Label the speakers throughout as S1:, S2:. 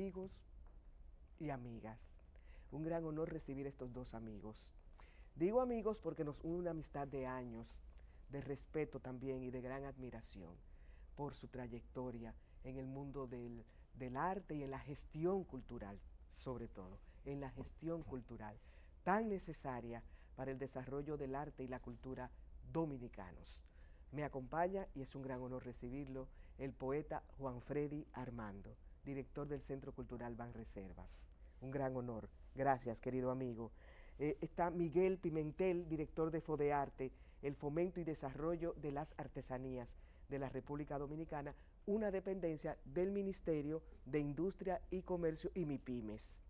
S1: amigos y amigas. Un gran honor recibir estos dos amigos. Digo amigos porque nos une una amistad de años, de respeto también y de gran admiración por su trayectoria en el mundo del, del arte y en la gestión cultural, sobre todo, en la gestión cultural, tan necesaria para el desarrollo del arte y la cultura dominicanos. Me acompaña y es un gran honor recibirlo el poeta Juan Freddy Armando director del Centro Cultural Banreservas. Un gran honor. Gracias, querido amigo. Eh, está Miguel Pimentel, director de Fodearte, el fomento y desarrollo de las artesanías de la República Dominicana, una dependencia del Ministerio de Industria y Comercio y MIPIMES.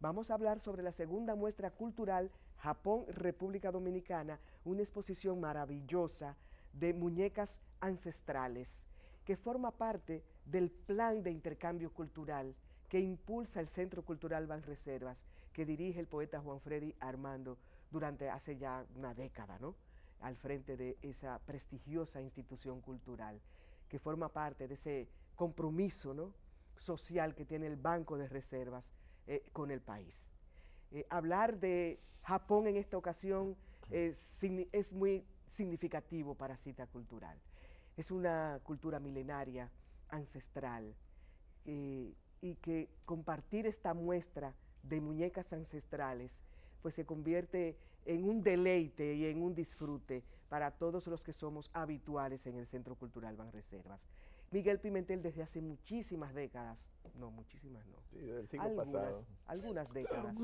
S1: Vamos a hablar sobre la segunda muestra cultural Japón-República Dominicana, una exposición maravillosa de muñecas ancestrales que forma parte del plan de intercambio cultural que impulsa el Centro Cultural Reservas que dirige el poeta Juan Freddy Armando durante hace ya una década, ¿no? al frente de esa prestigiosa institución cultural, que forma parte de ese compromiso ¿no? social que tiene el Banco de Reservas eh, con el país. Eh, hablar de Japón en esta ocasión eh, es muy significativo para Cita Cultural. Es una cultura milenaria ancestral. y que compartir esta muestra de muñecas ancestrales pues se convierte en un deleite y en un disfrute para todos los que somos habituales en el Centro Cultural Reservas Miguel Pimentel desde hace muchísimas décadas, no, muchísimas no. Sí, siglo algunas, pasado. décadas.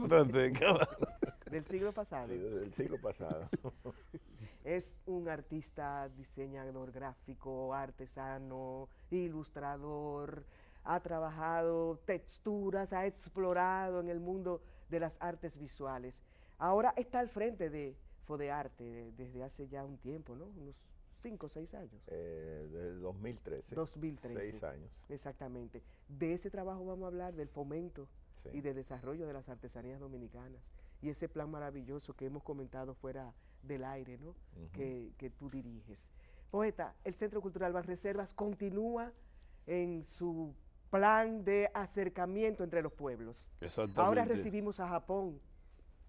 S1: del siglo pasado. Sí, siglo
S2: pasado.
S1: es un artista, diseñador gráfico, artesano, ilustrador, ha trabajado texturas, ha explorado en el mundo de las artes visuales. Ahora está al frente de Fodearte desde hace ya un tiempo, ¿no? Unos cinco o 6 años. Eh, del
S2: 2013.
S1: 2013. 6 años. Exactamente. De ese trabajo vamos a hablar, del fomento y del desarrollo de las artesanías dominicanas y ese plan maravilloso que hemos comentado fuera del aire ¿no? que, tú diriges. Poeta, el Centro Cultural Reservas continúa en su plan de acercamiento entre los pueblos.
S3: Ahora recibimos a Japón.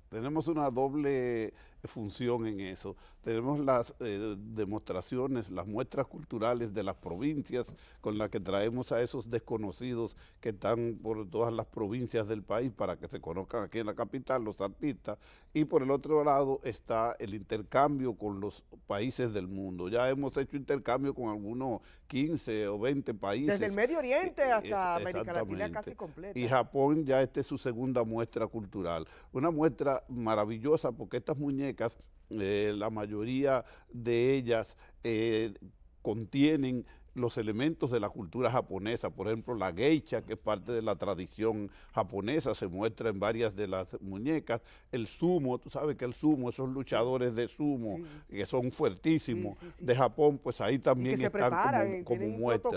S3: Tenemos una doble función en eso. Tenemos las eh, demostraciones, las muestras culturales de las provincias con las que traemos a esos desconocidos que están por todas las provincias del país para que se conozcan aquí en la capital los artistas. Y por el otro lado está el intercambio con los países del mundo. Ya hemos hecho intercambio con algunos 15 o 20 países. Desde el Medio
S1: Oriente eh, eh, hasta América Latina casi completa. Y
S3: Japón ya esta es su segunda muestra cultural. Una muestra maravillosa porque estas muñecas eh, la mayoría de ellas eh, contienen los elementos de la cultura japonesa, por ejemplo la geisha, que es parte de la tradición japonesa, se muestra en varias de las muñecas, el sumo, tú sabes que el sumo, esos luchadores de sumo, que son fuertísimos de Japón, pues ahí también y están como, como muestra.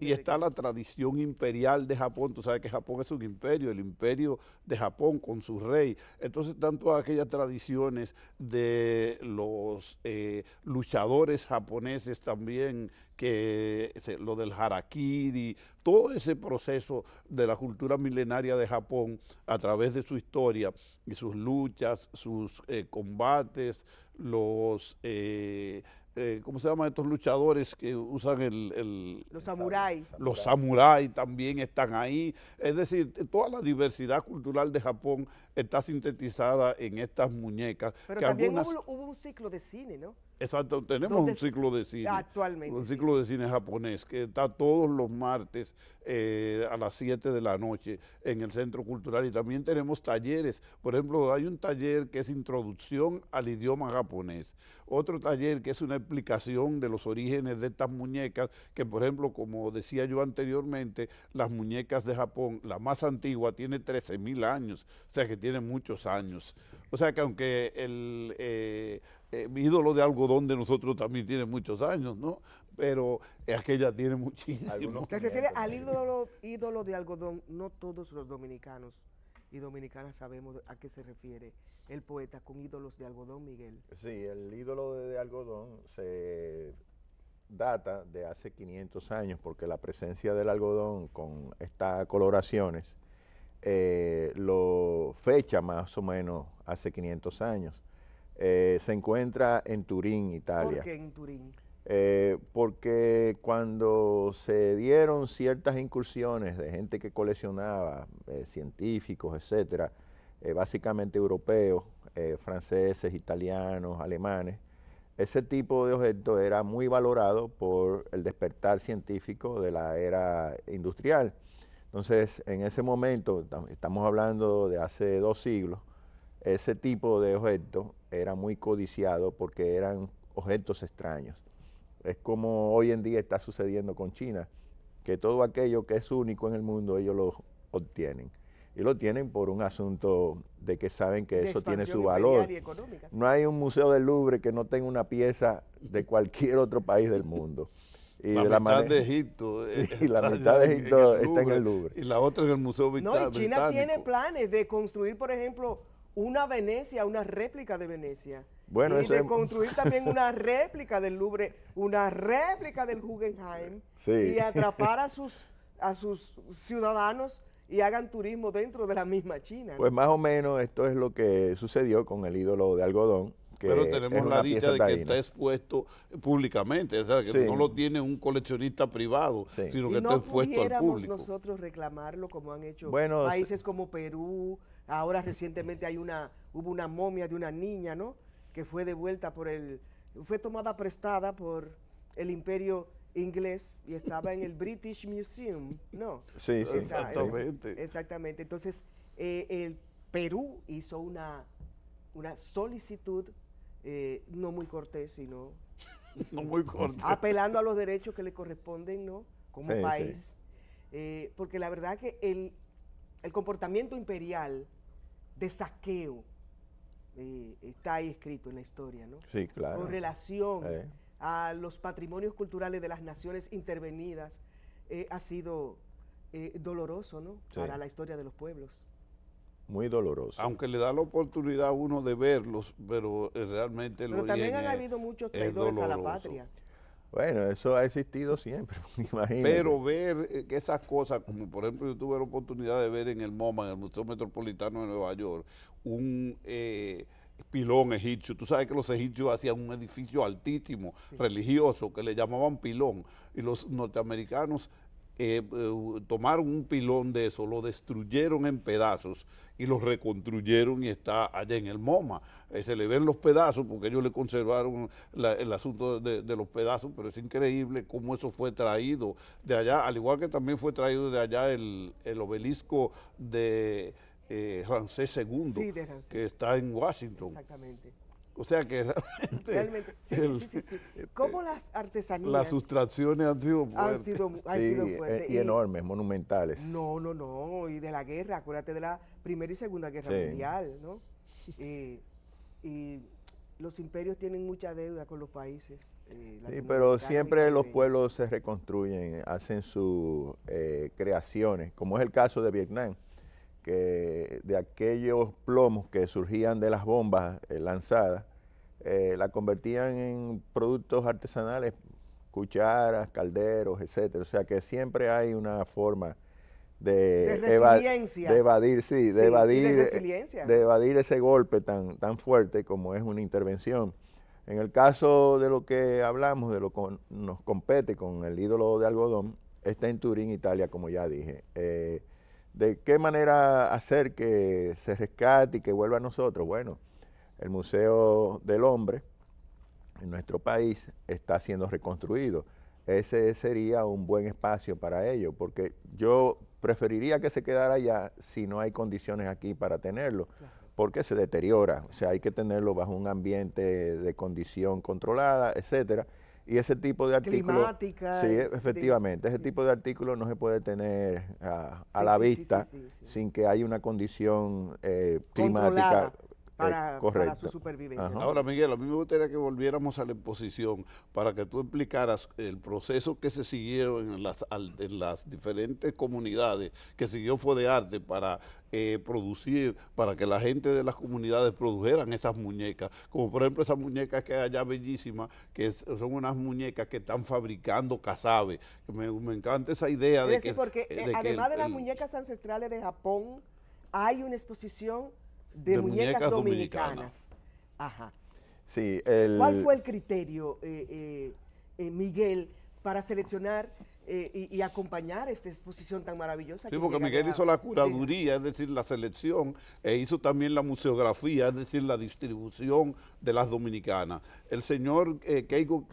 S3: Y está la tradición imperial de Japón, tú sabes que Japón es un imperio, el imperio de Japón con su rey, entonces tanto aquellas tradiciones de los eh, luchadores japoneses también que lo del harakiri, todo ese proceso de la cultura milenaria de Japón a través de su historia y sus luchas, sus eh, combates, los, eh, eh, ¿cómo se llaman estos luchadores que usan el...
S1: los samuráis. Los samuráis
S3: también están ahí. Es decir, toda la diversidad cultural de Japón está sintetizada en estas muñecas. Pero también hubo,
S1: hubo un ciclo de cine, ¿no?
S3: Exacto, tenemos un ciclo de cine. Actualmente. Un ciclo de cine japonés que está todos los martes eh, a las 7 de la noche en el Centro Cultural y también tenemos talleres. Por ejemplo, hay un taller que es introducción al idioma japonés. Otro taller que es una explicación de los orígenes de estas muñecas, que por ejemplo, como decía yo anteriormente, las muñecas de Japón, la más antigua tiene 13.000 años, o sea que tiene muchos años. O sea que aunque el... Eh, eh, ídolo de algodón de nosotros también tiene muchos años, ¿no? Pero aquella tiene muchísimos. Te refieres
S1: al ídolo, ídolo de algodón, no todos los dominicanos y dominicanas sabemos a qué se refiere el poeta con ídolos de algodón, Miguel.
S2: Sí, el ídolo de, algodón se data de hace 500 años porque la presencia del algodón con estas coloraciones eh, lo fecha más o menos hace 500 años. Eh, se encuentra en Turín, Italia. ¿Por qué en Turín? Eh, porque cuando se dieron ciertas incursiones de gente que coleccionaba, eh, científicos, etcétera, básicamente europeos, franceses, italianos, alemanes, ese tipo de objeto era muy valorado por el despertar científico de la era industrial. Entonces, en ese momento, estamos hablando de hace dos siglos, ese tipo de objetos era muy codiciado porque eran objetos extraños. Es como hoy en día está sucediendo con China, que todo aquello que es único en el mundo ellos lo obtienen. Y lo tienen por un asunto de que saben que eso tiene su valor. no hay un museo del Louvre que no tenga una pieza de cualquier otro país del mundo. Y la, mitad de
S3: Egipto. está en el Louvre. Y la otra en el Museo Británico.
S1: No, y China tiene planes de construir, por ejemplo, una Venecia, una réplica de Venecia. Bueno, y de construir también una réplica del Louvre, una réplica del Guggenheim y atrapar a sus, a sus ciudadanos y hagan turismo dentro de la misma China. Pues más
S2: o menos esto es lo que sucedió con el ídolo de algodón. Pero tenemos la dicha de que está
S3: expuesto públicamente, o sea, que no lo tiene un coleccionista privado, sino que está expuesto al público.
S1: nosotros reclamarlo como han hecho países como Perú, Ahora recientemente hay una, hubo una momia de una niña, ¿no? Que fue devuelta por el, fue tomada prestada por el imperio inglés y estaba en el British Museum, ¿no? Sí, sí. exactamente. Exactamente. Entonces, eh, el Perú hizo una, una solicitud, eh, no muy cortés, sino... no muy cortés. Apelando a los derechos que le corresponden, ¿no? Como país. Eh, porque la verdad que el, el comportamiento imperial de saqueo, eh, está ahí escrito en la historia, ¿no? Sí, claro. Con relación eh. a los patrimonios culturales de las naciones intervenidas, eh, ha sido doloroso, ¿no? Para la historia de los pueblos.
S3: Muy doloroso. Aunque le da la oportunidad a uno de verlos, pero realmente pero también han habido muchos traidores a la patria.
S2: Bueno, eso ha existido siempre, Imagino. Pero
S3: ver eh, que esas cosas, como por ejemplo yo tuve la oportunidad de ver en el MoMA, en el Museo Metropolitano de Nueva York, un eh, pilón egipcio. Tú sabes que los egipcios hacían un edificio altísimo, religioso, que le llamaban pilón. Y los norteamericanos eh, eh, tomaron un pilón de eso, lo destruyeron en pedazos y lo reconstruyeron y está allá en el MoMA. Eh, se le ven los pedazos porque ellos le conservaron el asunto de, los pedazos, pero es increíble cómo eso fue traído de allá, al igual que también fue traído de allá el, obelisco de... Eh, Ramsés II, que está en Washington.
S1: Exactamente.
S3: O sea que realmente, sí, sí,
S1: sí, eh, ¿Cómo las artesanías? Las
S3: sustracciones
S2: han sido fuertes. Y, enormes, monumentales.
S1: No, no, no. Y de la guerra, acuérdate de la Primera y Segunda Guerra Mundial, ¿no? y los imperios tienen mucha deuda con los países. Eh, sí, pero
S2: siempre los pueblos se reconstruyen, hacen sus eh, creaciones, como es el caso de Vietnam de aquellos plomos que surgían de las bombas eh, lanzadas, eh, la convertían en productos artesanales, cucharas, calderos, etcétera. O sea que siempre hay una forma de, evadir, ese golpe tan, tan fuerte como es una intervención. En el caso de lo que hablamos, de lo que nos compete con el ídolo de algodón, está en Turín, Italia, como ya dije. Eh, ¿De qué manera hacer que se rescate y que vuelva a nosotros? Bueno, el Museo del Hombre en nuestro país está siendo reconstruido. Ese sería un buen espacio para ello, porque yo preferiría que se quedara allá si no hay condiciones aquí para tenerlo, porque se deteriora, o sea, hay que tenerlo bajo un ambiente de condición controlada, etcétera y ese tipo de artículos. Sí, efectivamente, ese tipo de artículos no se puede tener ah, a, la vista sin que haya una condición eh, climática para, eh, su supervivencia.
S3: Ahora, Miguel, a mí me gustaría que volviéramos a la exposición para que tú explicaras el proceso que se siguió en las, en las diferentes comunidades, que siguió fue de arte para eh, producir, para que la gente de las comunidades produjeran esas muñecas, como por ejemplo esas muñecas que hay allá bellísimas, que son unas muñecas que están fabricando casabe. Me, encanta esa idea eh, de que... porque además de las
S1: muñecas ancestrales de Japón, hay una exposición de, muñecas, dominicanas. Ajá.
S2: Sí, ¿Cuál fue el
S1: criterio, eh, eh, eh, Miguel, para seleccionar y, acompañar esta exposición tan maravillosa. Sí, porque Miguel hizo la curaduría,
S3: es decir, la selección, e hizo también la museografía, es decir, la distribución de las dominicanas. El señor Keigo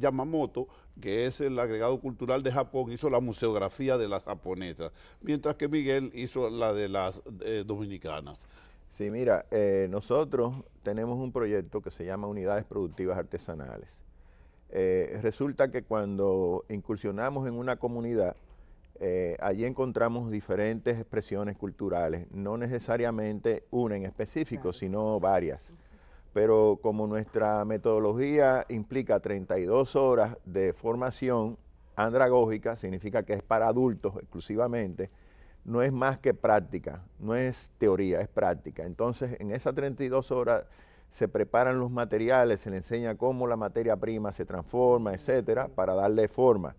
S3: Yamamoto, que es el agregado cultural de Japón, hizo la museografía de las japonesas, mientras que Miguel hizo la de las dominicanas.
S2: Sí, mira, eh, nosotros tenemos un proyecto que se llama Unidades Productivas Artesanales. Eh, resulta que cuando incursionamos en una comunidad, eh, allí encontramos diferentes expresiones culturales, no necesariamente una en específico, sino varias. Pero como nuestra metodología implica 32 horas de formación andragógica, significa que es para adultos exclusivamente, no es más que práctica, no es teoría, es práctica. Entonces, en esas 32 horas se preparan los materiales, se le enseña cómo la materia prima se transforma, etcétera, para darle forma.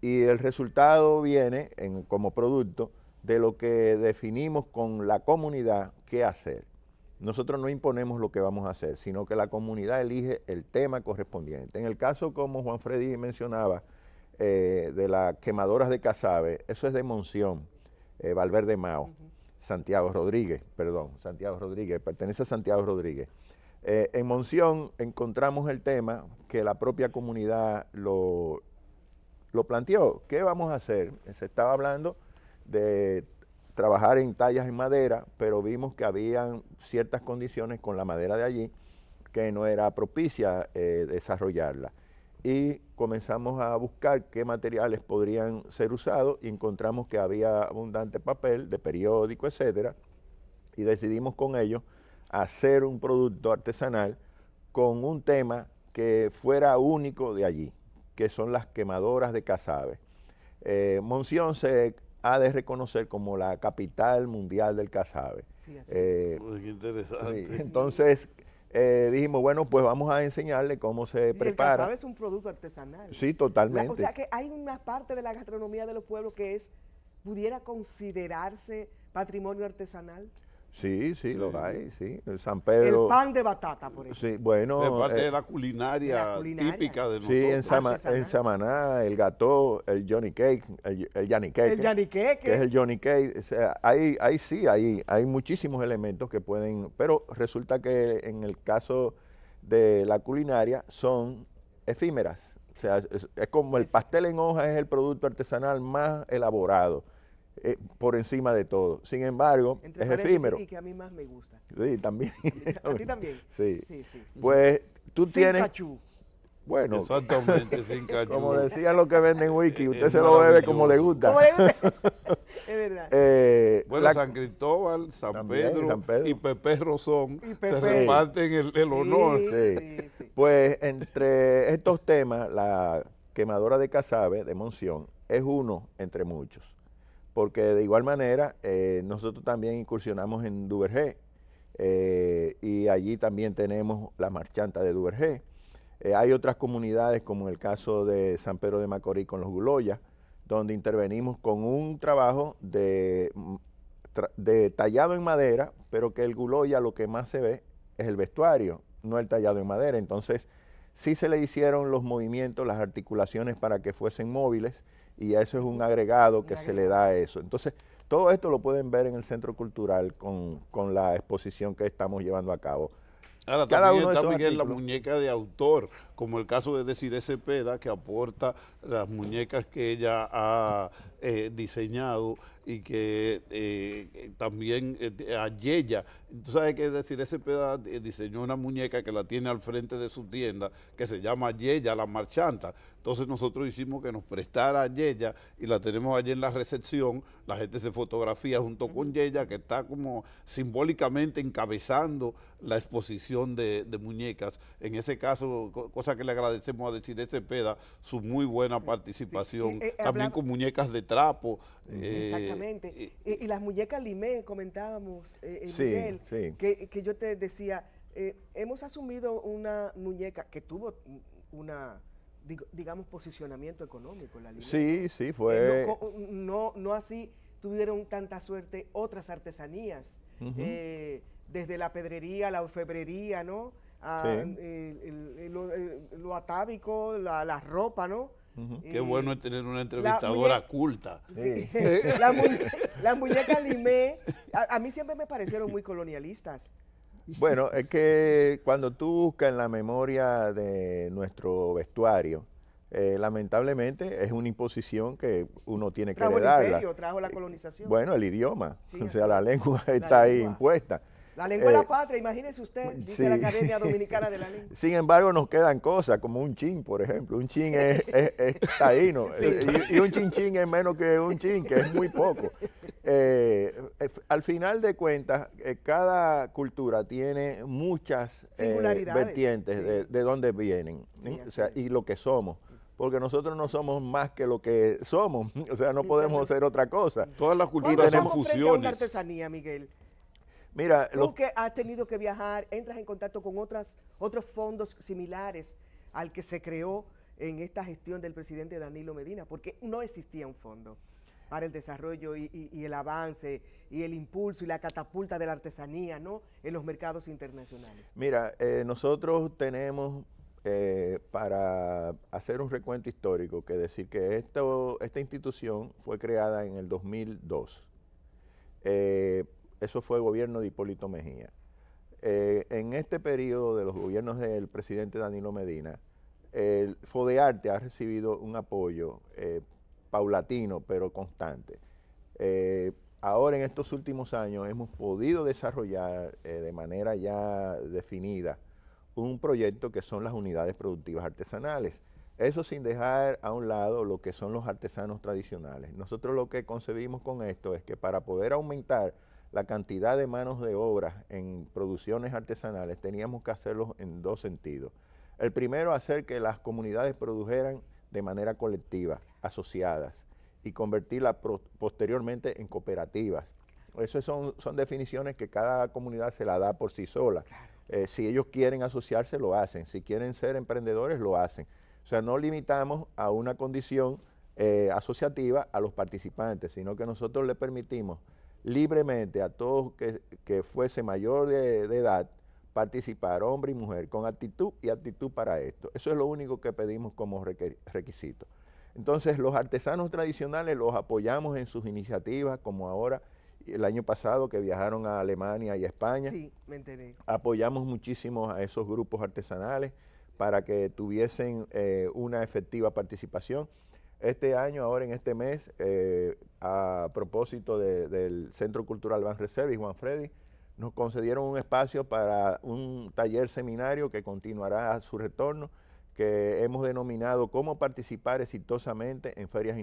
S2: Y el resultado viene como producto de lo que definimos con la comunidad qué hacer. Nosotros no imponemos lo que vamos a hacer, sino que la comunidad elige el tema correspondiente. En el caso, como Juan Freddy mencionaba, eh, de las quemadoras de casabe, eso es de Monción eh, Valverde Mao, Santiago Rodríguez, perdón, Santiago Rodríguez, pertenece a Santiago Rodríguez. Eh, en Monción encontramos el tema que la propia comunidad lo, lo planteó. ¿Qué vamos a hacer? Se estaba hablando de trabajar en tallas en madera, pero vimos que habían ciertas condiciones con la madera de allí que no era propicia eh, desarrollarla y comenzamos a buscar qué materiales podrían ser usados y encontramos que había abundante papel de periódico, etcétera, y decidimos con ello hacer un producto artesanal con un tema que fuera único de allí, que son las quemadoras de cazabe. Eh, Monción se ha de reconocer como la capital mundial del cazabe. Sí, eh, interesante. Entonces, eh, dijimos, bueno, pues vamos a enseñarle cómo se prepara. El es
S1: un producto artesanal. Sí,
S2: totalmente. o sea que
S1: hay una parte de la gastronomía de los pueblos que es, pudiera considerarse patrimonio artesanal.
S2: Sí, sí, lo hay, sí. El San Pedro. El pan
S1: de batata, por ejemplo.
S2: Sí, bueno. Eh, de la
S3: culinaria, típica de nosotros. Sí, en,
S2: ah, Samaná, el gato, el Johnny Cake, el, Johnny Cake. El
S1: Cake. es eh. el
S2: Johnny Cake. O sea, ahí, sí, ahí, hay muchísimos elementos que pueden, pero resulta que en el caso de la culinaria son efímeras. O sea, es como el pastel en hoja es el producto artesanal más elaborado eh, por encima de todo. Sin embargo, es efímero. Y
S1: que a mí más me gusta.
S2: Sí, también. A, ti también. Sí. sí, Pues tú sin tienes. Cachú. Bueno, Exactamente,
S3: sin cachú. como decían
S2: los que venden wiki usted se lo bebe como le gusta. es verdad. Eh, bueno, la, San Cristóbal, San, Pedro, y Pepe Rosón y se reparten el, el honor. Sí, Pues entre estos temas, la quemadora de Casabe de Monción es uno entre muchos porque de igual manera eh, nosotros también incursionamos en Duvergé eh, y allí también tenemos la marchanta de Duvergé. Eh, hay otras comunidades como en el caso de San Pedro de Macorís con los Guloyas, donde intervenimos con un trabajo de, mm, de tallado en madera, pero que el Guloya lo que más se ve es el vestuario, no el tallado en madera. Entonces, sí se le hicieron los movimientos, las articulaciones para que fuesen móviles y a eso es un agregado que se le da a eso. Entonces, todo esto lo pueden ver en el Centro Cultural con, con la exposición que estamos llevando a cabo.
S3: Ahora Cada también uno está la muñeca de autor como el caso de Desiree peda que aporta las muñecas que ella ha eh, diseñado y que eh, también eh, a Yella, Tú sabes que Desiree Peda diseñó una muñeca que la tiene al frente de su tienda, que se llama Yella la marchanta. Entonces nosotros hicimos que nos prestara a Yeya y la tenemos allí en la recepción. La gente se fotografía junto con Yella que está como simbólicamente encabezando la exposición de, de muñecas. En ese caso, cosas que le agradecemos a de Cepeda, su muy buena participación, eh, eh, también con muñecas de trapo. Eh,
S1: exactamente. Y, las muñecas Lime comentábamos, que, yo te decía, hemos asumido una muñeca que tuvo una digamos posicionamiento económico la Sí,
S2: sí, fue.
S1: no, no así tuvieron tanta suerte otras artesanías, desde la pedrería, la orfebrería, ¿no? Ah, lo, atávico, la, ropa, ¿no? Qué bueno es
S2: tener una entrevistadora culta.
S1: las muñecas la Limé, a, mí siempre me parecieron muy colonialistas.
S2: Bueno, es que cuando tú buscas en la memoria de nuestro vestuario, eh, lamentablemente es una imposición que uno tiene que
S1: trajo la colonización. Bueno,
S2: el idioma, o sea, la lengua está ahí impuesta.
S1: La lengua es la eh, patria, imagínese usted, dice la Academia Dominicana de la Lengua.
S2: Sin embargo, nos quedan cosas como un chin, por ejemplo. Un chin es, taíno eh, y, un chin chin es menos que un chin, que es muy poco. Eh, al final de cuentas, cada cultura tiene muchas vertientes de, dónde vienen o sea, y lo que somos porque nosotros no somos más que lo que somos, o sea, no podemos ser otra cosa. Todas las culturas tenemos fusiones. Una
S1: artesanía, Miguel tú lo... que has tenido que viajar, entras en contacto con otras, otros fondos similares al que se creó en esta gestión del presidente Danilo Medina, porque no existía un fondo para el desarrollo y, el avance y el impulso y la catapulta de la artesanía ¿no? en los mercados internacionales?
S2: Mira, eh, nosotros tenemos eh, para hacer un recuento histórico que decir que esta institución fue creada en el 2002. Eso fue el gobierno de Hipólito Mejía. Eh, en este periodo de los gobiernos del presidente Danilo Medina, el FODEARTE ha recibido un apoyo eh, paulatino pero constante. Eh, ahora en estos últimos años hemos podido desarrollar de manera ya definida un proyecto que son las unidades productivas artesanales. Eso sin dejar a un lado lo que son los artesanos tradicionales. Nosotros lo que concebimos con esto es que para poder aumentar la cantidad de manos de obra en producciones artesanales teníamos que hacerlo en dos sentidos. El primero, hacer que las comunidades produjeran de manera colectiva, asociadas, y convertirlas posteriormente en cooperativas. Esas son, son, definiciones que cada comunidad se la da por sí sola. Eh, si ellos quieren asociarse, lo hacen. Si quieren ser emprendedores, lo hacen. O sea, no limitamos a una condición eh, asociativa a los participantes, sino que nosotros le permitimos libremente a todos que, fuese mayor de, edad participar, hombre y mujer, con actitud y actitud para esto. Eso es lo único que pedimos como requisito. Entonces, los artesanos tradicionales los apoyamos en sus iniciativas, como ahora el año pasado que viajaron a Alemania y España. Sí, me enteré. Apoyamos muchísimo a esos grupos artesanales para que tuviesen eh, una efectiva participación. Este año, ahora en este mes, eh, a propósito del Centro Cultural Van Reserva y Juan Freddy, nos concedieron un espacio para un taller seminario que continuará a su retorno, que hemos denominado cómo participar exitosamente en ferias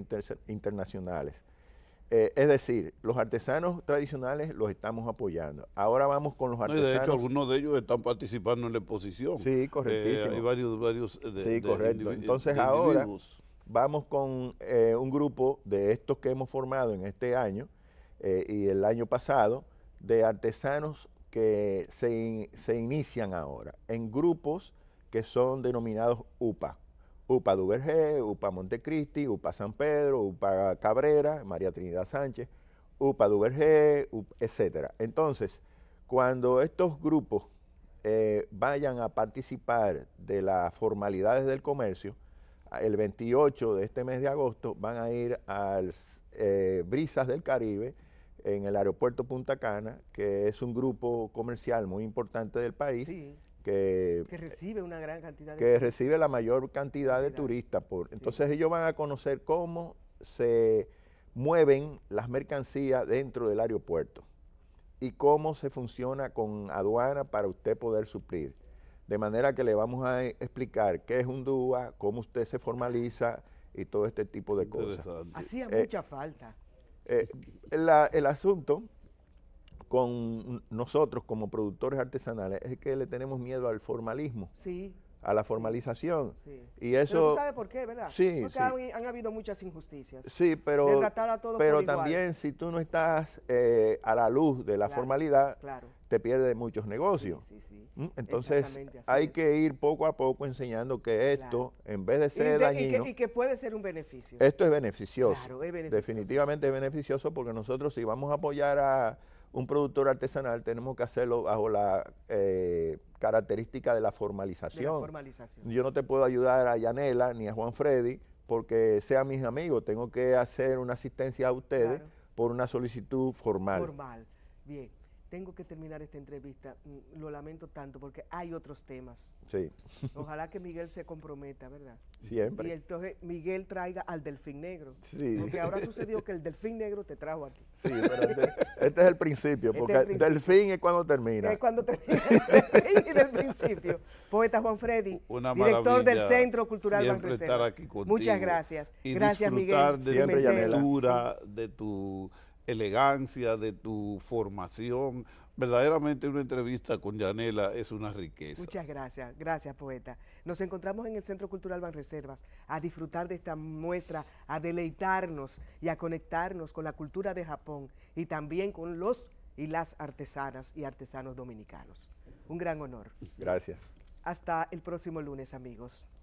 S2: internacionales. Eh, es decir, los artesanos tradicionales los estamos apoyando. Ahora vamos con los artesanos. de hecho,
S3: algunos de ellos están participando en la exposición. Sí, correctísimo. Eh, hay varios, varios de, Sí, correcto. Entonces ahora,
S2: vamos con eh, un grupo de estos que hemos formado en este año eh, y el año pasado de artesanos que se, inician ahora en grupos que son denominados UPA. UPA Duvergé, UPA Montecristi, UPA San Pedro, UPA Cabrera, María Trinidad Sánchez, UPA Duvergé, etc. Entonces, cuando estos grupos eh, vayan a participar de las formalidades del comercio, el 28 de este mes de agosto van a ir al eh, Brisas del Caribe en el aeropuerto Punta Cana, que es un grupo comercial muy importante del país. que,
S1: recibe una gran cantidad de que
S2: recibe la mayor cantidad de turistas por entonces ellos van a conocer cómo se mueven las mercancías dentro del aeropuerto y cómo se funciona con aduana para usted poder suplir de manera que le vamos a eh, explicar qué es un DUA, cómo usted se formaliza y todo este tipo de cosas. Hacía eh, mucha falta. Eh, el asunto con nosotros como productores artesanales es que le tenemos miedo al formalismo. Sí. A la formalización. Y eso. Pero tú
S1: por qué, ¿verdad? Sí. Porque Han, habido muchas injusticias. Sí,
S2: pero. pero también, si tú no estás a la luz de la formalidad, claro te pierde muchos negocios. ¿Mm? Entonces hay que ir poco a poco enseñando que esto, en vez de ser y Y
S1: que, puede ser un beneficio. Esto es
S2: beneficioso. Claro, es Definitivamente es beneficioso porque nosotros si vamos a apoyar a un productor artesanal tenemos que hacerlo bajo la eh, característica de la, formalización. Yo no te puedo ayudar a Yanela ni a Juan Freddy porque sean mis amigos. Tengo que hacer una asistencia a ustedes por una solicitud formal.
S1: Formal, bien tengo que terminar esta entrevista. Mm, lo lamento tanto porque hay otros temas. Sí. Ojalá que Miguel se comprometa, ¿verdad? Siempre. Y entonces Miguel traiga al delfín negro. Sí. Porque ahora sucedió que el delfín negro te trajo aquí. Sí, pero este,
S2: este es el principio, este porque delfín es cuando termina. Es
S1: cuando termina. el principio. Poeta Juan Freddy, director del Centro Cultural contigo. Muchas gracias. gracias, Miguel. De siempre,
S3: de tu elegancia, de tu formación. Verdaderamente una entrevista con Yanela es una riqueza.
S1: Muchas gracias, gracias poeta. Nos encontramos en el Centro Cultural Banreservas a disfrutar de esta muestra, a deleitarnos y a conectarnos con la cultura de Japón y también con los y las artesanas y artesanos dominicanos. Un gran honor. Gracias. Hasta el próximo lunes, amigos.